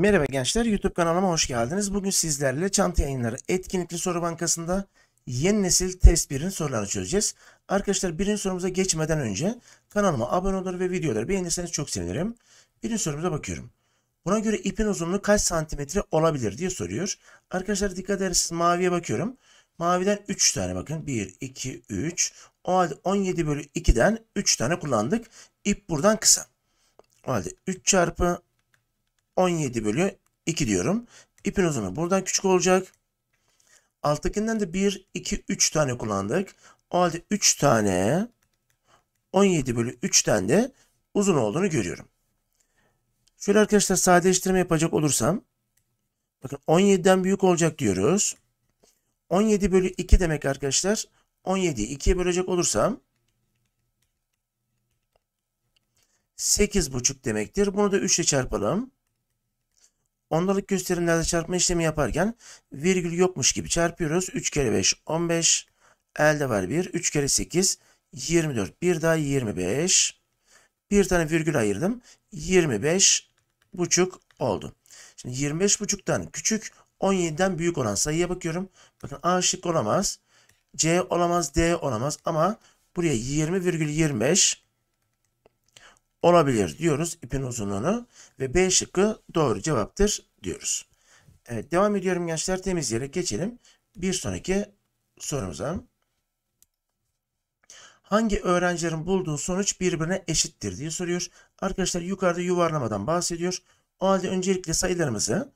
Merhaba gençler, YouTube kanalıma hoş geldiniz. Bugün sizlerle Çanta Yayınları Etkinlikli Soru Bankası'nda yeni nesil test 1'in sorularını çözeceğiz. Arkadaşlar birinci sorumuza geçmeden önce kanalıma abone olur ve videoları beğenirseniz çok sevinirim. Birinci sorumuza bakıyorum. Buna göre ipin uzunluğu kaç santimetre olabilir diye soruyor. Arkadaşlar dikkat ederseniz maviye bakıyorum. Maviden 3 tane bakın. 1, 2, 3. O halde 17 bölü 2'den 3 tane kullandık. İp buradan kısa. O halde 3 çarpı 17 bölü 2 diyorum. İpin uzunluğu buradan küçük olacak. Alttakinden de 1, 2, 3 tane kullandık. O halde 3 tane 17 bölü 3'ten de uzun olduğunu görüyorum. Şöyle arkadaşlar sadeleştirme yapacak olursam bakın 17'den büyük olacak diyoruz. 17 bölü 2 demek arkadaşlar 17'yi 2'ye bölecek olursam 8,5 demektir. Bunu da 3 ile çarpalım. Ondalık gösterimlerde çarpma işlemi yaparken virgül yokmuş gibi çarpıyoruz. 3 kere 5 15. Elde var 1. 3 kere 8 24. Bir daha 25. Bir tane virgül ayırdım. 25 buçuk oldu. Şimdi 25 buçuktan küçük 17'den büyük olan sayıya bakıyorum. Bakın A şık olamaz. C olamaz. D olamaz. Ama buraya 20,25 olabilir diyoruz ipin uzunluğunu ve B şıkkı doğru cevaptır diyoruz. Evet devam ediyorum gençler temiz yere geçelim. Bir sonraki sorumuza. Hangi öğrencilerin bulduğu sonuç birbirine eşittir diye soruyor. Arkadaşlar yukarıda yuvarlamadan bahsediyor. O halde öncelikle sayılarımızı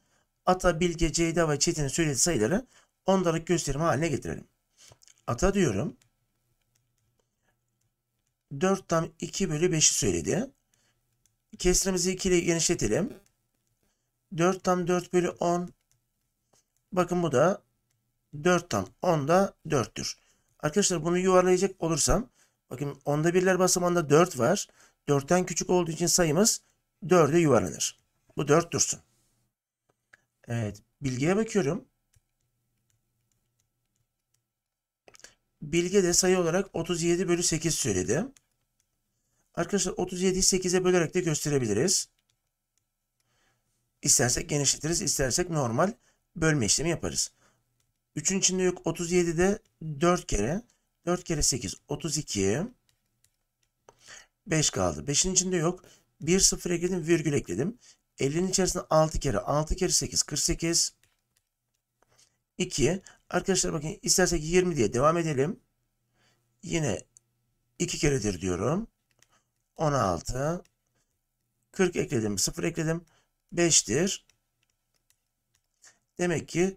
Ata, Bilge, Ceyda ve Çetin'in söylediği sayıları ondalık gösterim haline getirelim. Ata diyorum. 4 tam 2 bölü 5'i söyledi. Kesrimizi 2 ile genişletelim. 4 tam 4 bölü 10. Bakın bu da 4 tam 10 da 4'tür. Arkadaşlar bunu yuvarlayacak olursam bakın 10'da 1'ler basamağında 4 var. 4'ten küçük olduğu için sayımız 4'e yuvarlanır. Bu 4 dursun. Evet. Bilgiye bakıyorum. Bilge de sayı olarak 37 bölü 8 söyledi. Arkadaşlar 37'yi 8'e bölerek de gösterebiliriz. İstersek genişletiriz, istersek normal bölme işlemi yaparız. 3'ün içinde yok. 37'de 4 kere. 4 kere 8. 32. 5 kaldı. 5'in içinde yok. 1 sıfır ekledim. Virgül ekledim. 50'nin içerisinde 6 kere. 6 kere 8. 48. 2. Arkadaşlar bakın istersek 20 diye devam edelim. Yine 2 keredir diyorum. 16 40 ekledim 0 ekledim 5'tir. Demek ki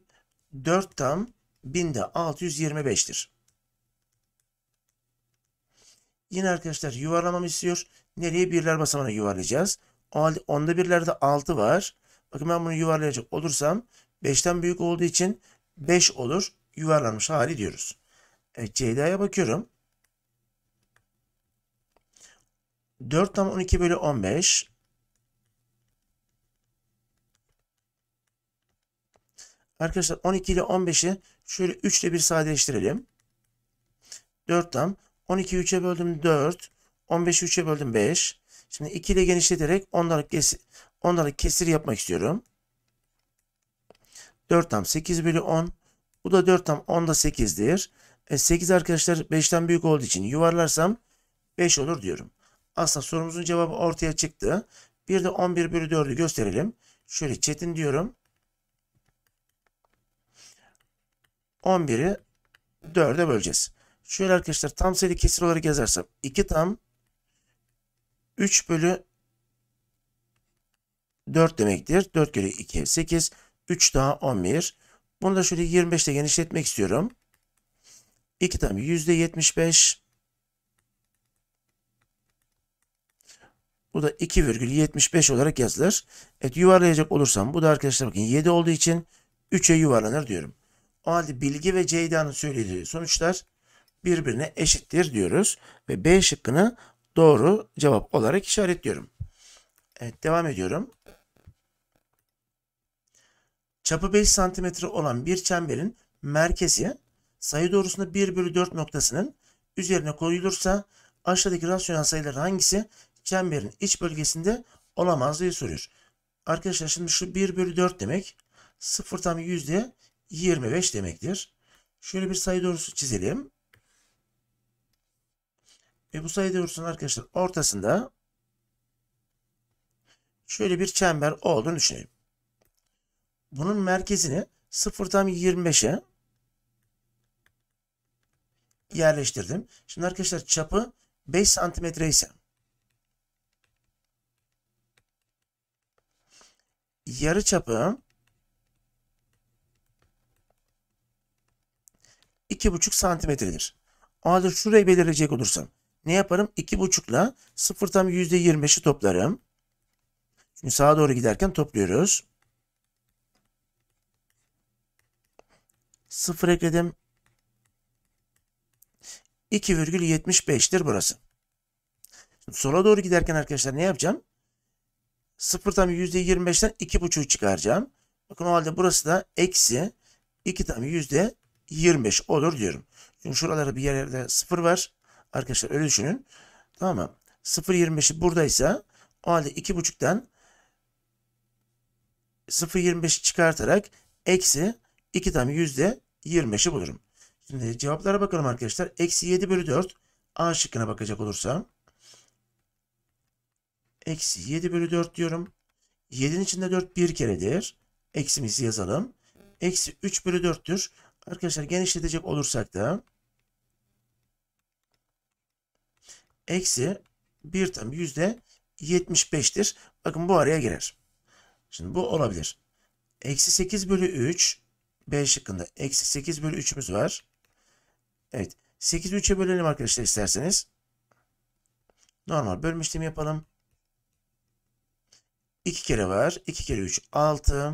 4 tam 1000'de 625'tir. Yine arkadaşlar yuvarlamamı istiyor. Nereye birler basamağına yuvarlayacağız. Onda birlerde 6 var. Bakın ben bunu yuvarlayacak olursam 5'ten büyük olduğu için 5 olur. Yuvarlanmış hali diyoruz. Evet, Ceyda'ya bakıyorum. 4 tam 12 bölü 15 Arkadaşlar 12 ile 15'i şöyle 3 ile bir sadeleştirelim. 4 tam. 12'yi 3'e böldüm 4. 15'i 3'e böldüm 5. Şimdi 2 ile genişleterek onları kesir, kesir yapmak istiyorum. 4 tam 8 bölü 10. Bu da 4 tam 10 da 8'dir. E 8 arkadaşlar 5'ten büyük olduğu için yuvarlarsam 5 olur diyorum. Aslında sorumuzun cevabı ortaya çıktı. Bir de 11 bölü 4'ü gösterelim. Şöyle çetin diyorum. 11'i 4'e böleceğiz. Şöyle arkadaşlar tam sayılı kesir olarak yazarsam 2 tam 3 bölü 4 demektir. 4 kere 2 8 3 daha 11. Bunu da şöyle 25 ile genişletmek istiyorum. 2 tam %75 Bu da 2,75 olarak yazılır. Evet yuvarlayacak olursam bu da arkadaşlar bakın 7 olduğu için 3'e yuvarlanır diyorum. O halde Bilgi ve Ceyda'nın söylediği sonuçlar birbirine eşittir diyoruz. Ve B şıkkını doğru cevap olarak işaretliyorum. Evet devam ediyorum. Çapı 5 cm olan bir çemberin merkezi sayı doğrusunda 1 bölü 4 noktasının üzerine koyulursa aşağıdaki rasyonel sayılar hangisi çemberin iç bölgesinde olamaz diye soruyor. Arkadaşlar şimdi şu 1 bölü 4 demek. 0 tam yüzde 25 demektir. Şöyle bir sayı doğrusu çizelim. Ve bu sayı doğrusunun arkadaşlar ortasında şöyle bir çember olduğunu düşünelim. Bunun merkezini 0 tam 25'e yerleştirdim. Şimdi arkadaşlar çapı 5 santimetre ise yarı çapı iki buçuk santimetredir. O halde şurayı belirleyecek olursam ne yaparım? İki buçukla sıfır tam yüzde yirmi toplarım. Çünkü sağa doğru giderken topluyoruz. Sıfır ekledim. 2,75'tir burası. Şimdi sola doğru giderken arkadaşlar ne yapacağım? 0'dan %25'ten 2,5 çıkaracağım. Bakın o halde burası da eksi 2 tam %25 olur diyorum. Çünkü şuralara bir yerlerde 0 var. Arkadaşlar öyle düşünün. Tamam mı? 0.25'i buradaysa o halde 2.5'tan 0.25'i çıkartarak eksi 2 tam %25'i bulurum. Şimdi cevaplara bakalım arkadaşlar. Eksi 7 bölü 4 A şıkkına bakacak olursam Eksi 7 bölü 4 diyorum. 7'nin içinde 4 bir keredir. Eksimizi yazalım. Eksi 3 bölü 4'tür. Arkadaşlar genişletecek olursak da eksi 1 tam yüzde 75'tir. Bakın bu araya girer. Şimdi bu olabilir. Eksi 8 bölü 3 B şıkkında. Eksi 8 bölü 3'ümüz var. Evet. 8'i 3'e bölelim arkadaşlar isterseniz. Normal bölüm işlemi yapalım. 2 kere var. 2 kere 3 6.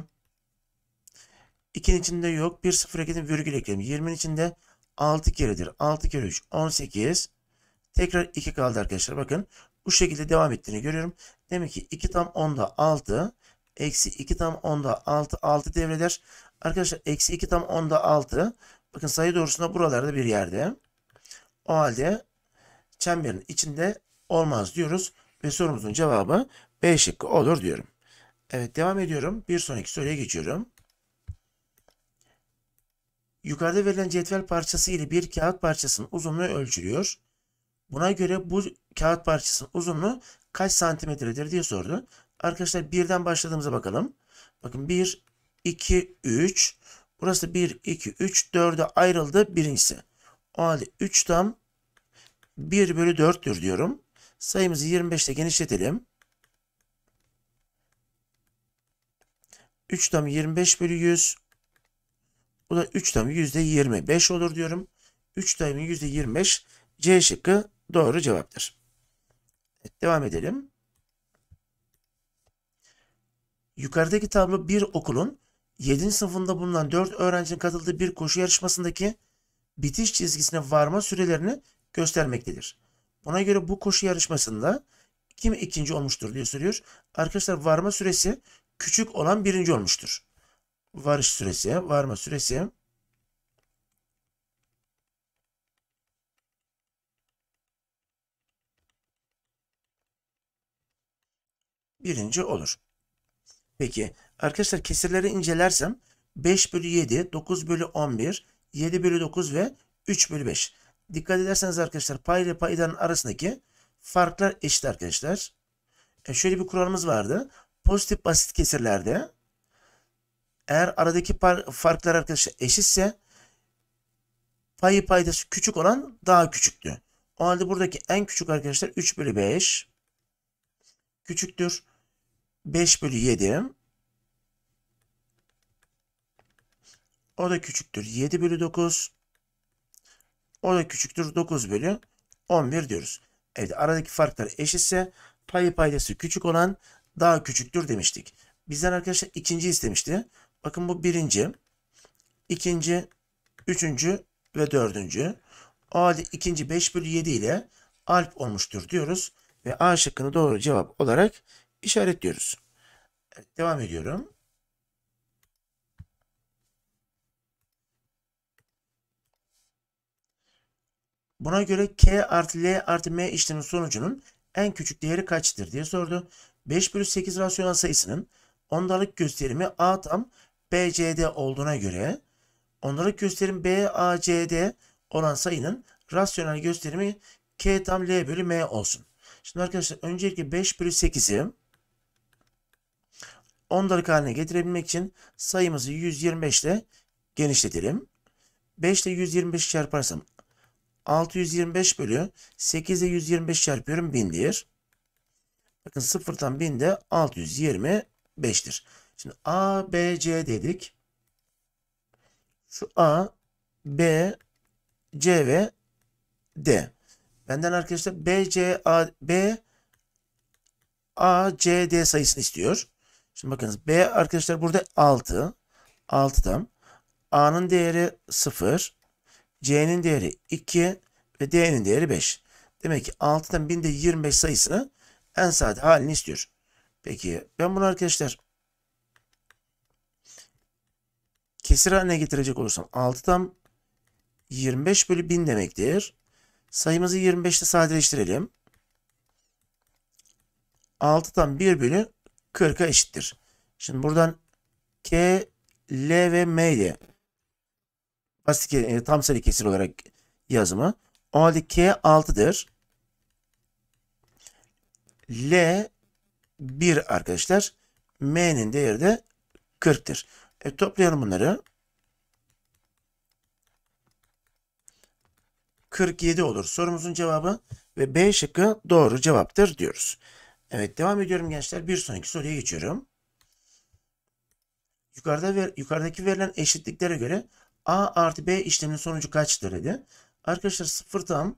2'nin içinde yok. 1 sıfır ekledim virgül ekledim. 20'nin içinde 6 keredir. 6 kere 3 18. Tekrar 2 kaldı arkadaşlar. Bakın bu şekilde devam ettiğini görüyorum. Demek ki 2 tam 10'da 6. Eksi 2 tam 10'da 6. 6 devreder. Arkadaşlar eksi 2 tam 10'da 6. Bakın sayı doğrusunda buralarda bir yerde. O halde çemberin içinde olmaz diyoruz. Ve sorumuzun cevabı B şıkkı olur diyorum. Evet devam ediyorum. Bir sonraki soruya geçiyorum. Yukarıda verilen cetvel parçası ile bir kağıt parçasının uzunluğu ölçülüyor. Buna göre bu kağıt parçasının uzunluğu kaç santimetredir diye sordu. Arkadaşlar birden başladığımıza bakalım. Bakın 1, 2, 3. Burası 1, 2, 3, 4'e ayrıldı birincisi. O halde 3 tam 1 bölü 4'tür diyorum. Sayımızı 25 ile genişletelim. 3 tam 25 bölü 100. Bu da 3 tam %25 olur diyorum. 3 tam %25 C şıkkı doğru cevaptır. Evet, devam edelim. Yukarıdaki tablo bir okulun 7. sınıfında bulunan 4 öğrencinin katıldığı bir koşu yarışmasındaki bitiş çizgisine varma sürelerini göstermektedir. Buna göre bu koşu yarışmasında kim ikinci olmuştur diye soruyor. Arkadaşlar varma süresi küçük olan birinci olmuştur. Varış süresi, varma süresi birinci olur. Peki arkadaşlar kesirleri incelersem 5 bölü 7, 9 bölü 11, 7 bölü 9 ve 3 bölü 5. Dikkat ederseniz arkadaşlar pay ile paydanın arasındaki farklar eşit arkadaşlar. E şöyle bir kuralımız vardı pozitif basit kesirlerde eğer aradaki farklar arkadaşlar eşitse payı paydası küçük olan daha küçüktü. O halde buradaki en küçük arkadaşlar 3 bölü 5 küçüktür. 5 bölü 7 o da küçüktür. 7 bölü 9 o da küçüktür. 9 bölü 11 diyoruz. Evet aradaki farklar eşitse payı paydası küçük olan daha küçüktür demiştik. Bizden arkadaşlar ikinci istemişti. Bakın bu birinci, ikinci, üçüncü ve dördüncü. O halde ikinci 5 bölü 7 ile alp olmuştur diyoruz. Ve A şıkkını doğru cevap olarak işaretliyoruz. Evet, devam ediyorum. Buna göre K artı L artı M işlemin sonucunun en küçük değeri kaçtır diye sordu. 5 bölü 8 rasyonel sayısının ondalık gösterimi A tam BCD olduğuna göre ondalık gösterim BACD olan sayının rasyonel gösterimi K tam L bölü M olsun. Şimdi arkadaşlar öncelikle 5 bölü 8'i ondalık haline getirebilmek için sayımızı 125 ile genişletelim. 5 ile 125 çarparsam 625 bölü 8 ile 125 çarpıyorum 1000'dir. Bakın sıfırdan 1000 de 625'tir. Şimdi A, B, C dedik. Şu A, B, C ve D. Benden arkadaşlar B, C, A, B, A, C, D sayısını istiyor. Şimdi bakınız B arkadaşlar burada 6. 6 A'nın değeri 0. C'nin değeri 2 ve D'nin değeri 5. Demek ki 6'dan 1000'de 25 sayısını en sade halini istiyor. Peki ben bunu arkadaşlar kesir haline getirecek olursam 6 tam 25 bölü 1000 demektir. Sayımızı 25'te sadeleştirelim. 6 tam 1 bölü 40'a eşittir. Şimdi buradan K, L ve M ile basit e, tam sayı kesir olarak yazımı. O halde K 6'dır. L 1 arkadaşlar. M'nin değeri de 40'tır. E, toplayalım bunları. 47 olur sorumuzun cevabı ve B şıkkı doğru cevaptır diyoruz. Evet devam ediyorum gençler. Bir sonraki soruya geçiyorum. Yukarıda ver, yukarıdaki verilen eşitliklere göre A artı B işleminin sonucu kaçtır dedi. Arkadaşlar sıfır tam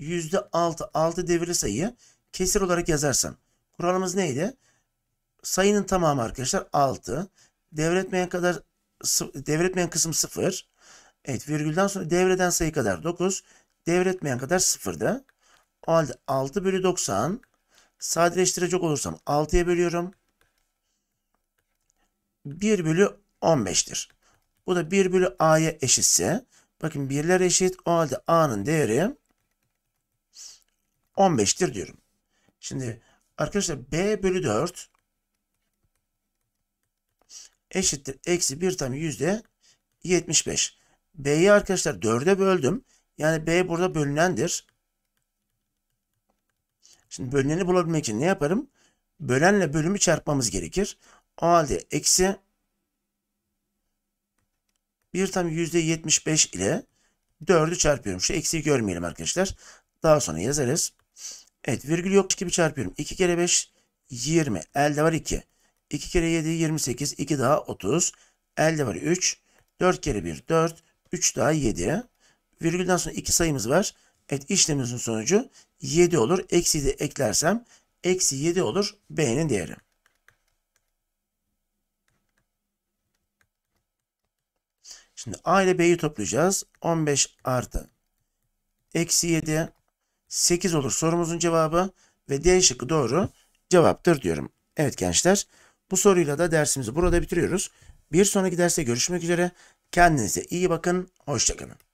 %6 6 devirli sayı kesir olarak yazarsam. Kuralımız neydi? Sayının tamamı arkadaşlar 6. Devretmeyen kadar devretmeyen kısım 0. Evet virgülden sonra devreden sayı kadar 9. Devretmeyen kadar 0'da. O halde 6 bölü 90 sadeleştirecek olursam 6'ya bölüyorum. 1 bölü 15'tir. Bu da 1 bölü a'ya eşitse bakın birler eşit o halde a'nın değeri 15'tir diyorum. Şimdi arkadaşlar b bölü 4 eşittir eksi 1 tam yüzde 75. B'yi arkadaşlar 4'e böldüm. Yani B burada bölünendir. Şimdi bölüneni bulabilmek için ne yaparım? Bölenle bölümü çarpmamız gerekir. O halde eksi 1 tam yüzde %75 ile 4'ü çarpıyorum. Şu eksiyi görmeyelim arkadaşlar. Daha sonra yazarız. Evet virgül yokmuş gibi çarpıyorum. 2 kere 5 20. Elde var 2. 2 kere 7 28. 2 daha 30. Elde var 3. 4 kere 1 4. 3 daha 7. Virgülden sonra 2 sayımız var. Evet işlemimizin sonucu 7 olur. Eksi de eklersem eksi 7 olur B'nin değeri. Şimdi A ile B'yi toplayacağız. 15 artı eksi 7 8 olur sorumuzun cevabı ve D şıkkı doğru cevaptır diyorum. Evet gençler bu soruyla da dersimizi burada bitiriyoruz. Bir sonraki derste görüşmek üzere. Kendinize iyi bakın. Hoşçakalın.